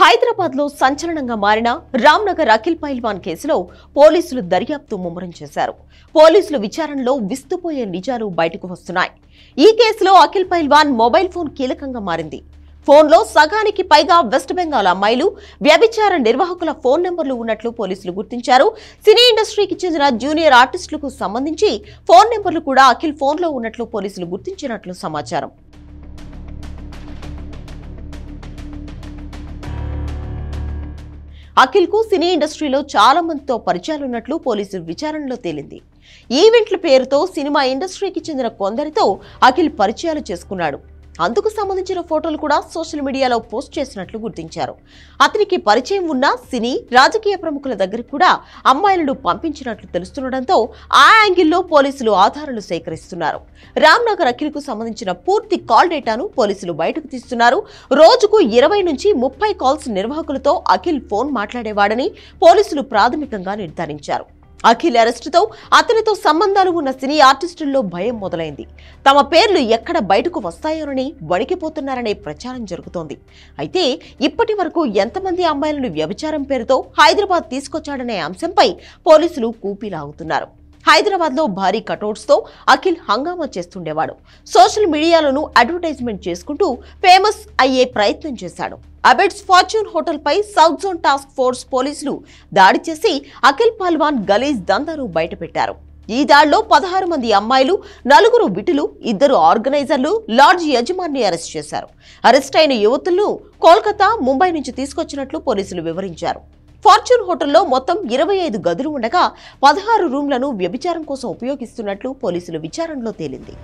హైదరాబాద్ లో సంచలనంగా మారిన రామ్నగర్ అఖిల్ పైల్వాన్ కేసులో పోలీసులు దర్యాప్తు ముమ్మరం చేశారు పోలీసులు విచారణలో విస్తుపోయే నిజాలు బయటకు వస్తున్నాయి ఈ కేసులో అఖిల్ పైల్వాన్ మొబైల్ ఫోన్ కీలకంగా మారింది ఫోన్లో సగానికి పైగా వెస్ట్ బెంగాల్ అమ్మాయిలు వ్యభిచార నిర్వాహకుల ఫోన్ నెంబర్లు ఉన్నట్లు పోలీసులు గుర్తించారు సినీ ఇండస్ట్రీకి చెందిన జూనియర్ ఆర్టిస్టులకు సంబంధించి ఫోన్ నెంబర్లు కూడా అఖిల్ ఫోన్లో ఉన్నట్లు పోలీసులు గుర్తించినట్లు సమాచారం అఖిల్ కు సినీ ఇండస్ట్రీలో చాలా మందితో పరిచయాలు ఉన్నట్లు పోలీసులు విచారణలో తేలింది ఈవెంట్ల పేరుతో సినిమా ఇండస్ట్రీకి చెందిన కొందరితో అఖిల్ పరిచయాలు చేసుకున్నాడు అందుకు సంబంధించిన ఫోటోలు కూడా సోషల్ మీడియాలో పోస్ట్ చేసినట్లు గుర్తించారు అతనికి పరిచయం ఉన్న సినీ రాజకీయ ప్రముఖుల దగ్గర కూడా అమ్మాయిలను పంపించినట్లు తెలుస్తుండటంతో ఆ యాంగిల్లో పోలీసులు ఆధారాలు సేకరిస్తున్నారు రామ్నగర్ అఖిల్కు సంబంధించిన పూర్తి కాల్ డేటాను పోలీసులు బయటకు తీస్తున్నారు రోజుకు ఇరవై నుంచి ముప్పై కాల్స్ నిర్వాహకులతో అఖిల్ ఫోన్ మాట్లాడేవాడని పోలీసులు ప్రాథమికంగా నిర్ధారించారు అఖిల్ అరెస్టుతో అతనితో సంబంధాలు ఉన్న సినీ ఆర్టిస్టుల్లో భయం మొదలైంది తమ పేర్లు ఎక్కడ బయటకు వస్తాయోనని వణికిపోతున్నారనే ప్రచారం జరుగుతోంది అయితే ఇప్పటి వరకు ఎంతమంది అమ్మాయిలను వ్యభిచారం పేరుతో హైదరాబాద్ తీసుకొచ్చాడనే అంశంపై పోలీసులు కూపీలాగుతున్నారు హైదరాబాద్లో భారీ కటౌట్స్తో అఖిల్ హంగామా చేస్తుండేవాడు సోషల్ మీడియాలోనూ అడ్వర్టైజ్మెంట్ చేసుకుంటూ ఫేమస్ అయ్యే ప్రయత్నం చేశాడు అబెడ్స్ ఫార్చ్యూన్ హోటల్ పై సౌత్ జోన్ టాస్క్ ఫోర్స్ పోలీసులు దాడి చేసి అఖిల్ పాల్వాన్ గలీజ్ దందరు బయటపెట్టారు ఈ దాడిలో పదహారు మంది అమ్మాయిలు నలుగురు బిటులు ఇద్దరు ఆర్గనైజర్లు లార్జ్ యజమాని అరెస్ట్ చేశారు అరెస్ట్ అయిన యువతులను కోల్కతా ముంబై నుంచి తీసుకొచ్చినట్లు పోలీసులు వివరించారు ఫార్చ్యూన్ హోటల్లో మొత్తం ఇరవై ఐదు గదులు ఉండగా పదహారు రూమ్లను వ్యభిచారం కోసం ఉపయోగిస్తున్నట్లు పోలీసులు విచారణలో తేలింది